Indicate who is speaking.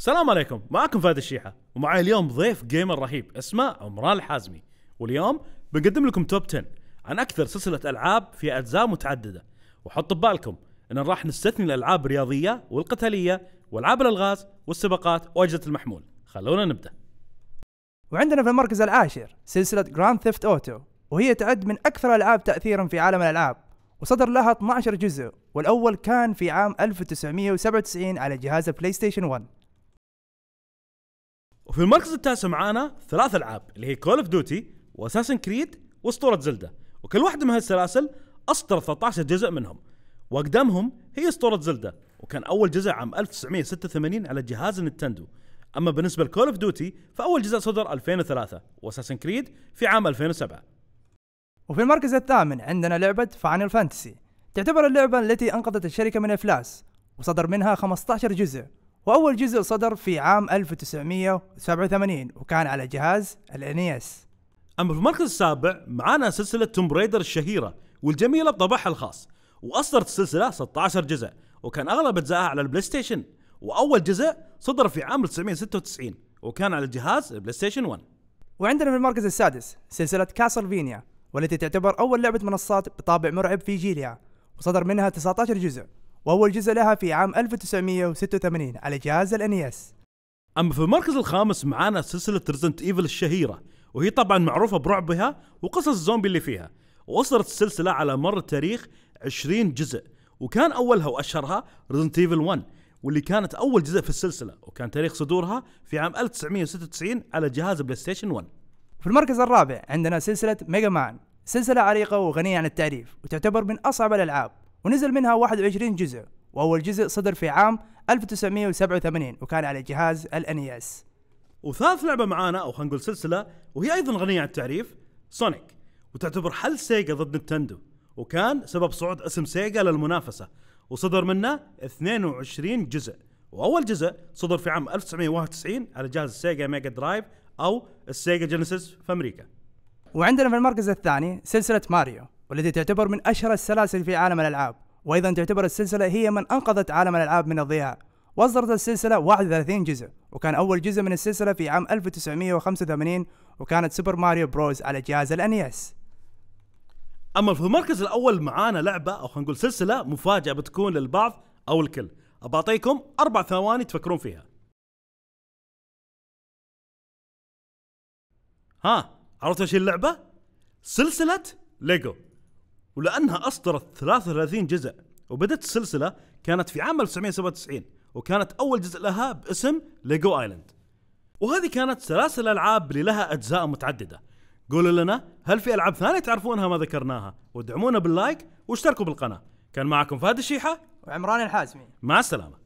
Speaker 1: السلام عليكم معكم فهد الشيحة ومعي اليوم ضيف جيمر رهيب اسمه عمران الحازمي واليوم بنقدم لكم توب 10 عن أكثر سلسلة ألعاب في أجزاء متعددة وحطوا ببالكم أن راح نستثني الألعاب الرياضية والقتالية وألعاب الألغاز والسباقات وأجهزة المحمول خلونا نبدأ
Speaker 2: وعندنا في المركز العاشر سلسلة جراند ثيفت أوتو وهي تعد من أكثر الألعاب تأثيرا في عالم الألعاب وصدر لها 12 جزء والأول كان في عام 1997 على جهاز بلاي ستيشن 1 وفي المركز التاسع معانا ثلاث العاب اللي هي كول
Speaker 1: اوف ديوتي واساسن كريد واسطوره زلده وكل واحده من هالسلاسل اصدر 13 جزء منهم واقدمهم هي اسطوره زلده وكان اول جزء عام 1986 على جهاز نينتندو اما بالنسبه لكول اوف ديوتي فاول جزء صدر 2003 واساسن
Speaker 2: كريد في عام 2007 وفي المركز الثامن عندنا لعبه فاينل فانتسي تعتبر اللعبه التي انقذت الشركه من افلاس وصدر منها 15 جزء وأول جزء صدر في عام 1987 وكان على جهاز الانيس أما في المركز السابع معانا سلسلة توم بريدر الشهيرة والجميلة بطبعها الخاص
Speaker 1: وأصدرت السلسلة 16 جزء وكان أغلب أجزائها على البلاي ستيشن وأول جزء
Speaker 2: صدر في عام 1996 وكان على الجهاز البلاي ستيشن 1 وعندنا في المركز السادس سلسلة كاسلفينيا والتي تعتبر أول لعبة منصات بطابع مرعب في جيلها وصدر منها 19 جزء وأول جزء لها في عام 1986 على جهاز الانيس e
Speaker 1: أما في المركز الخامس معانا سلسلة ريزنت إيفل الشهيرة وهي طبعا معروفة برعبها وقصص الزومبي اللي فيها وصلت السلسلة على مر التاريخ 20 جزء وكان أولها وأشهرها ريزنت إيفل 1 واللي كانت أول جزء في
Speaker 2: السلسلة وكان تاريخ صدورها في عام 1996 على جهاز بلاي ستيشن 1 في المركز الرابع عندنا سلسلة ميجا مان سلسلة عريقة وغنية عن التعريف وتعتبر من أصعب الألعاب ونزل منها 21 جزء وأول جزء صدر في عام 1987 وكان على جهاز الانياس e وثالث لعبة معانا أو خلينا نقول سلسلة وهي أيضا
Speaker 1: غنية عن التعريف سونيك وتعتبر حل سيجا ضد نتندو وكان سبب صعود اسم سيجا للمنافسة وصدر منه 22 جزء واول جزء
Speaker 2: صدر في عام 1991 على جهاز السيجا ميجا درايف او السيجا جينيسيس في امريكا. وعندنا في المركز الثاني سلسله ماريو والتي تعتبر من أشهر السلاسل في عالم الألعاب وأيضا تعتبر السلسلة هي من أنقذت عالم الألعاب من الضياع وأصدرت السلسلة 31 جزء وكان أول جزء من السلسلة في عام 1985 وكانت سوبر ماريو بروز على جهاز الأنيس أما في المركز الأول معانا لعبة
Speaker 1: أو خلينا نقول سلسلة مفاجأة بتكون للبعض أو الكل أبعطيكم أربع ثواني تفكرون فيها ها عرفتوا ايش اللعبة؟ سلسلة ليجو ولأنها أصدرت 33 جزء وبدت السلسلة كانت في عام 1997 وكانت أول جزء لها باسم ليجو آيلاند وهذه كانت سلاسل ألعاب اللي لها أجزاء متعددة قولوا لنا هل في ألعاب ثانية تعرفونها ما ذكرناها ودعمونا باللايك واشتركوا بالقناة كان معكم فهد الشيحة وعمران الحازمي مع السلامة